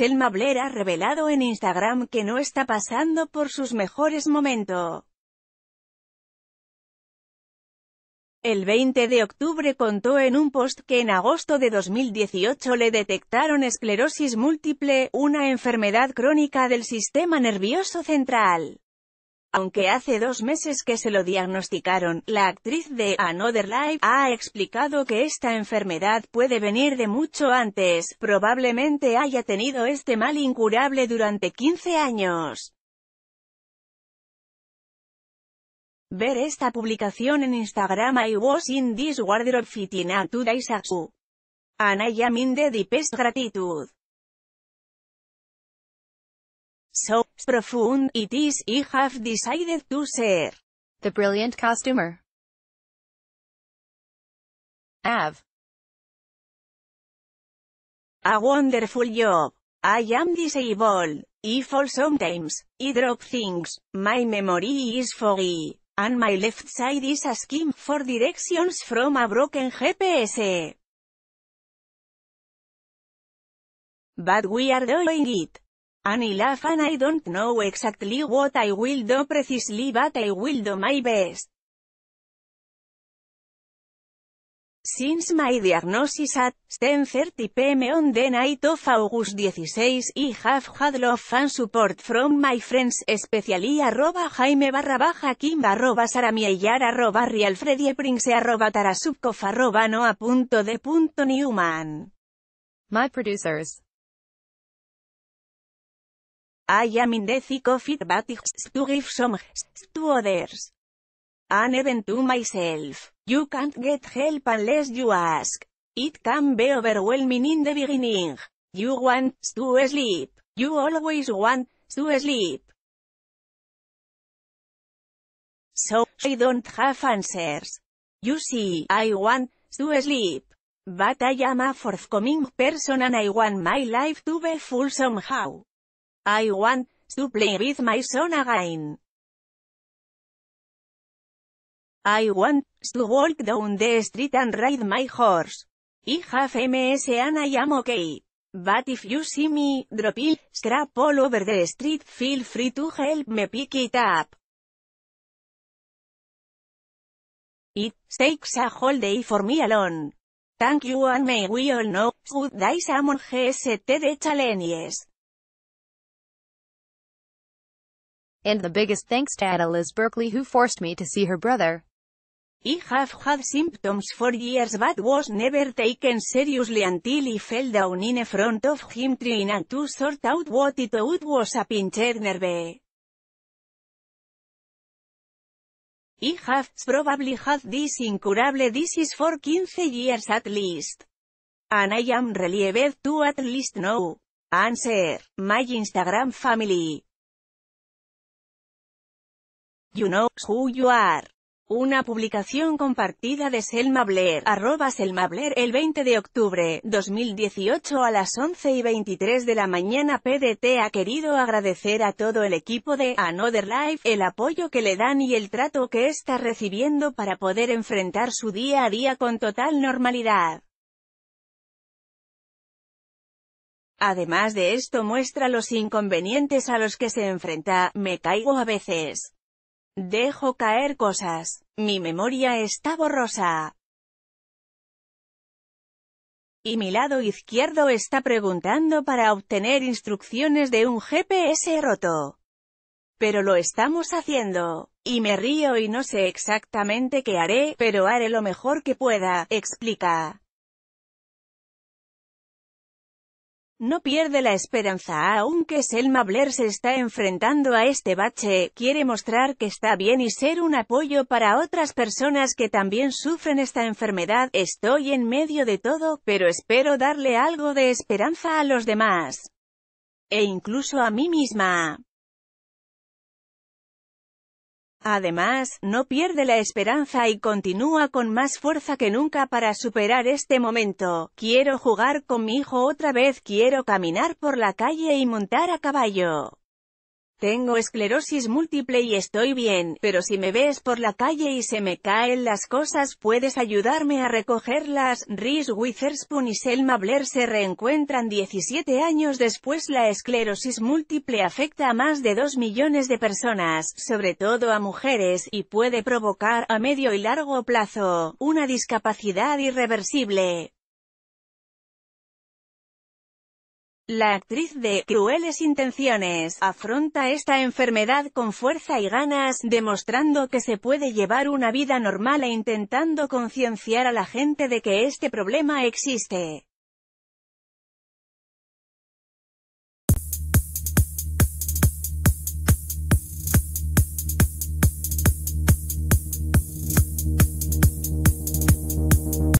Selma Blair ha revelado en Instagram que no está pasando por sus mejores momentos. El 20 de octubre contó en un post que en agosto de 2018 le detectaron esclerosis múltiple, una enfermedad crónica del sistema nervioso central. Aunque hace dos meses que se lo diagnosticaron, la actriz de Another Life ha explicado que esta enfermedad puede venir de mucho antes, probablemente haya tenido este mal incurable durante 15 años. Ver esta publicación en Instagram I was in this wardrobe fitting Gratitud so profound it is I have decided to share. The brilliant costumer. have A wonderful job. I am disabled. If all sometimes, I drop things, my memory is foggy, and my left side is asking for directions from a broken GPS. But we are doing it. I laugh and I don't know exactly what I will do precisely but I will do my best. Since my diagnosis at 10.30 pm on the night of August 16 I have had love fan support from my friends, especially arroba jaime barra baja kim arroba arroba realfredie prince arroba tarasubkov arroba noa punto de punto newman. My producers. I am in the thick of it but to give some to others. And even to myself. You can't get help unless you ask. It can be overwhelming in the beginning. You want to sleep. You always want to sleep. So, I don't have answers. You see, I want to sleep. But I am a forthcoming person and I want my life to be full somehow. I want to play with my son again. I want to walk down the street and ride my horse. I have MS and I am okay. But if you see me, drop it, scrap all over the street, feel free to help me pick it up. It takes a whole day for me alone. Thank you and may we all know, good dies among GST de challenges. And the biggest thanks to Ada Liz Berkeley who forced me to see her brother. I have had symptoms for years but was never taken seriously until I fell down in front of him trying to sort out what it was a pinched nerve. I have probably had this incurable disease for 15 years at least. And I am relieved to at least know. Answer, my Instagram family. You know who you are. Una publicación compartida de Selma Blair, arroba Selma Blair, el 20 de octubre, 2018 a las 11 y 23 de la mañana PDT ha querido agradecer a todo el equipo de Another Life el apoyo que le dan y el trato que está recibiendo para poder enfrentar su día a día con total normalidad. Además de esto muestra los inconvenientes a los que se enfrenta, me caigo a veces. Dejo caer cosas. Mi memoria está borrosa. Y mi lado izquierdo está preguntando para obtener instrucciones de un GPS roto. Pero lo estamos haciendo. Y me río y no sé exactamente qué haré, pero haré lo mejor que pueda, explica. No pierde la esperanza aunque Selma Blair se está enfrentando a este bache, quiere mostrar que está bien y ser un apoyo para otras personas que también sufren esta enfermedad, estoy en medio de todo, pero espero darle algo de esperanza a los demás. E incluso a mí misma. Además, no pierde la esperanza y continúa con más fuerza que nunca para superar este momento. Quiero jugar con mi hijo otra vez, quiero caminar por la calle y montar a caballo. Tengo esclerosis múltiple y estoy bien, pero si me ves por la calle y se me caen las cosas puedes ayudarme a recogerlas. Rhys Witherspoon y Selma Blair se reencuentran 17 años después. La esclerosis múltiple afecta a más de 2 millones de personas, sobre todo a mujeres, y puede provocar, a medio y largo plazo, una discapacidad irreversible. La actriz de Crueles Intenciones afronta esta enfermedad con fuerza y ganas, demostrando que se puede llevar una vida normal e intentando concienciar a la gente de que este problema existe.